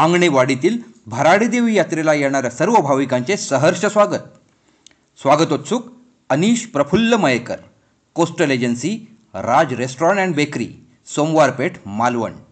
आंगणेवाडीतील भराडीदेवी यात्रेला येणाऱ्या सर्व भाविकांचे सहर्ष स्वागत स्वागतोत्सुक Anish Praful Mayekar coastal agency Raj restaurant and bakery Somwarpeth Malvan